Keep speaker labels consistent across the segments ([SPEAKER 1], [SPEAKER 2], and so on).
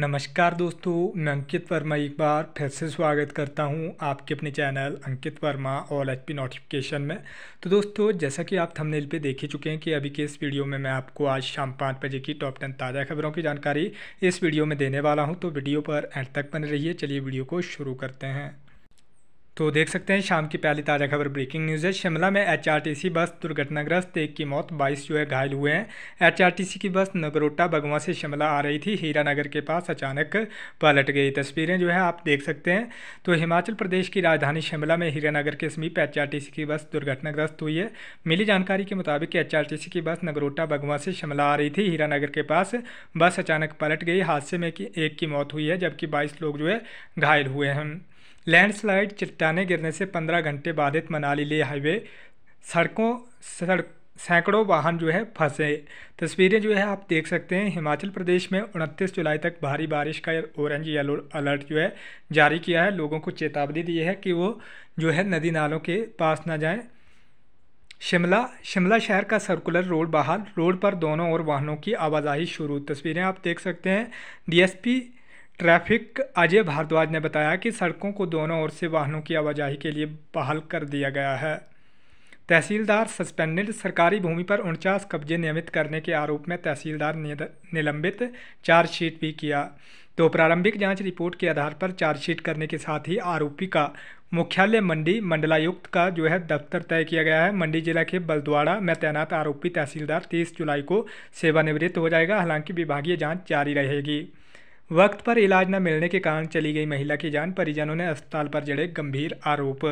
[SPEAKER 1] नमस्कार दोस्तों मैं अंकित वर्मा एक बार फिर से स्वागत करता हूं आपके अपने channel Ankit Verma all H P notification में तो दोस्तों जैसा कि आप थंबनेल पे देख ही चुके हैं कि अभी के इस वीडियो में मैं आपको आज शाम पाँच बजे की टॉप टेन ताज़ा खबरों की जानकारी इस वीडियो में देने वाला हूँ तो वीडियो पर एंड तक बने रहिए चलिए वीडियो को शुरू करते हैं तो देख सकते हैं शाम की पहली ताज़ा खबर ब्रेकिंग न्यूज़ है शिमला में एचआरटीसी बस दुर्घटनाग्रस्त एक की मौत 22 जो है घायल हुए हैं एचआरटीसी की बस नगरोटा बगवा से शिमला आ रही थी हीरानगर के पास अचानक पलट गई तस्वीरें जो है आप देख सकते हैं तो हिमाचल प्रदेश की राजधानी शिमला में हीरानगर के समीप एच की बस दुर्घटनाग्रस्त हुई है मिली जानकारी के मुताबिक एच की बस नगरोटा बगवा से शिमला आ रही थी हीरानगर के पास बस अचानक पलट गई हादसे में एक की मौत हुई है जबकि बाईस लोग जो है घायल हुए हैं लैंडस्लाइड चट्टाने गिरने से पंद्रह घंटे बाधित मनाली ले हाईवे सड़कों सड़क सैकड़ों वाहन जो है फंसे तस्वीरें जो है आप देख सकते हैं हिमाचल प्रदेश में उनतीस जुलाई तक भारी बारिश का ऑरेंज येलो अलर्ट जो है जारी किया है लोगों को चेतावनी दी है कि वो जो है नदी नालों के पास ना जाएं शिमला शिमला शहर का सर्कुलर रोड बहाल रोड पर दोनों ओर वाहनों की आवाजाही शुरू तस्वीरें आप देख सकते हैं डीएसपी ट्रैफिक अजय भारद्वाज ने बताया कि सड़कों को दोनों ओर से वाहनों की आवाजाही के लिए बहाल कर दिया गया है तहसीलदार सस्पेंडेड सरकारी भूमि पर उनचास कब्जे नियमित करने के आरोप में तहसीलदार निलंबित चार्जशीट भी किया तो प्रारंभिक जांच रिपोर्ट के आधार पर चार्जशीट करने के साथ ही आरोपी का मुख्यालय मंडी मंडलायुक्त का जो है दफ्तर तय किया गया है मंडी जिला के बलद्वाड़ा में तैनात आरोपी तहसीलदार 30 जुलाई को सेवानिवृत्त हो जाएगा हालांकि विभागीय जांच जारी रहेगी वक्त पर इलाज न मिलने के कारण चली गई महिला की जान परिजनों ने अस्पताल पर जड़े गंभीर आरोप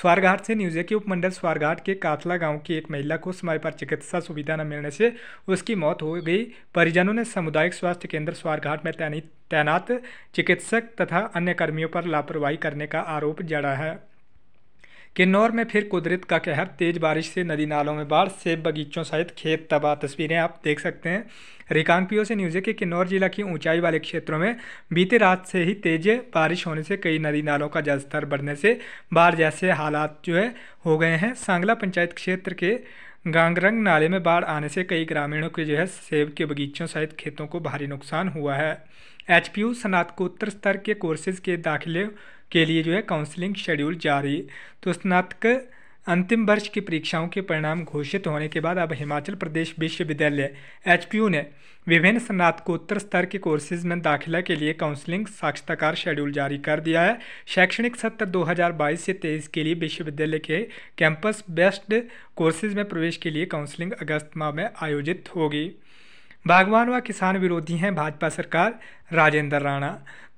[SPEAKER 1] स्वारघाट से न्यूज़ के उपमंडल स्वारघाट के कातला गांव की एक महिला को समय पर चिकित्सा सुविधा न मिलने से उसकी मौत हो गई परिजनों ने सामुदायिक स्वास्थ्य केंद्र स्वारघाट में तैनात चिकित्सक तथा अन्य कर्मियों पर लापरवाही करने का आरोप जड़ा है किन्नौर में फिर कुदरत का कहर तेज़ बारिश से नदी नालों में बाढ़ सेब बगीचों सहित खेत तबाह तस्वीरें आप देख सकते हैं रिकांगपियो से न्यूज़ है कि किन्नौर जिला की ऊंचाई वाले क्षेत्रों में बीते रात से ही तेज़ बारिश होने से कई नदी नालों का जलस्तर बढ़ने से बाढ़ जैसे हालात जो है हो गए हैं सांगला पंचायत क्षेत्र के गांगरंग नाले में बाढ़ आने से कई ग्रामीणों के जो है सेब के बगीचों सहित खेतों को भारी नुकसान हुआ है एच पी स्नातकोत्तर स्तर के कोर्सेज के दाखिले के लिए जो है काउंसलिंग शेड्यूल जारी तो स्नातक अंतिम वर्ष की परीक्षाओं के परिणाम घोषित होने के बाद अब हिमाचल प्रदेश विश्वविद्यालय एच ने विभिन्न स्नातकोत्तर स्तर के कोर्सेज में दाखिला के लिए काउंसलिंग साक्षात्कार शेड्यूल जारी कर दिया है शैक्षणिक सत्र 2022 से 23 के लिए विश्वविद्यालय के कैंपस बेस्ड कोर्सेज में प्रवेश के लिए काउंसलिंग अगस्त माह में आयोजित होगी बागवान व किसान विरोधी हैं भाजपा सरकार राजेंद्र राणा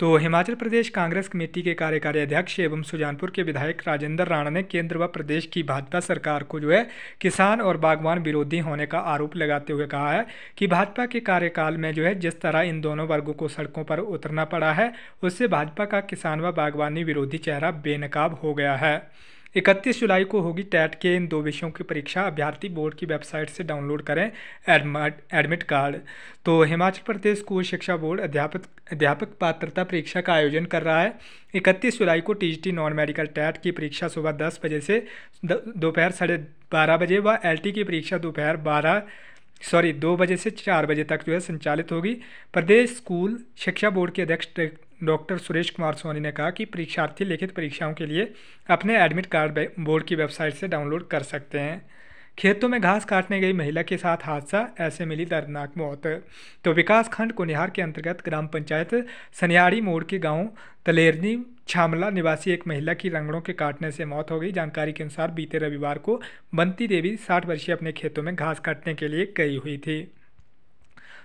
[SPEAKER 1] तो हिमाचल प्रदेश कांग्रेस कमेटी के कार्यकारी अध्यक्ष एवं सुजानपुर के विधायक राजेंद्र राणा ने केंद्र व प्रदेश की भाजपा सरकार को जो है किसान और बागवान विरोधी होने का आरोप लगाते हुए कहा है कि भाजपा के कार्यकाल में जो है जिस तरह इन दोनों वर्गों को सड़कों पर उतरना पड़ा है उससे भाजपा का किसान व बागवानी विरोधी चेहरा बेनकाब हो गया है इकतीस जुलाई को होगी टैट के इन दो विषयों की परीक्षा अभ्यर्थी बोर्ड की वेबसाइट से डाउनलोड करें एडमिट कार्ड तो हिमाचल प्रदेश स्कूल शिक्षा बोर्ड अध्यापक अध्यापक पात्रता परीक्षा का आयोजन कर रहा है इकतीस जुलाई को टीजीटी नॉन मेडिकल टैट की परीक्षा सुबह दस बजे से दोपहर साढ़े बारह बजे व एल की परीक्षा दोपहर बारह सॉरी दो बजे से चार बजे तक जो है संचालित होगी प्रदेश स्कूल शिक्षा बोर्ड के अध्यक्ष डॉक्टर सुरेश कुमार सोनी ने कहा कि परीक्षार्थी लिखित परीक्षाओं के लिए अपने एडमिट कार्ड बोर्ड की वेबसाइट से डाउनलोड कर सकते हैं खेतों में घास काटने गई महिला के साथ हादसा ऐसे मिली दर्दनाक मौत तो विकास खंड कुनिहार के अंतर्गत ग्राम पंचायत सनियाड़ी मोड़ के गांव तलेरनी छामला निवासी एक महिला की रंगड़ों के काटने से मौत हो गई जानकारी के अनुसार बीते रविवार को बंती देवी साठ वर्षीय अपने खेतों में घास काटने के लिए गई हुई थी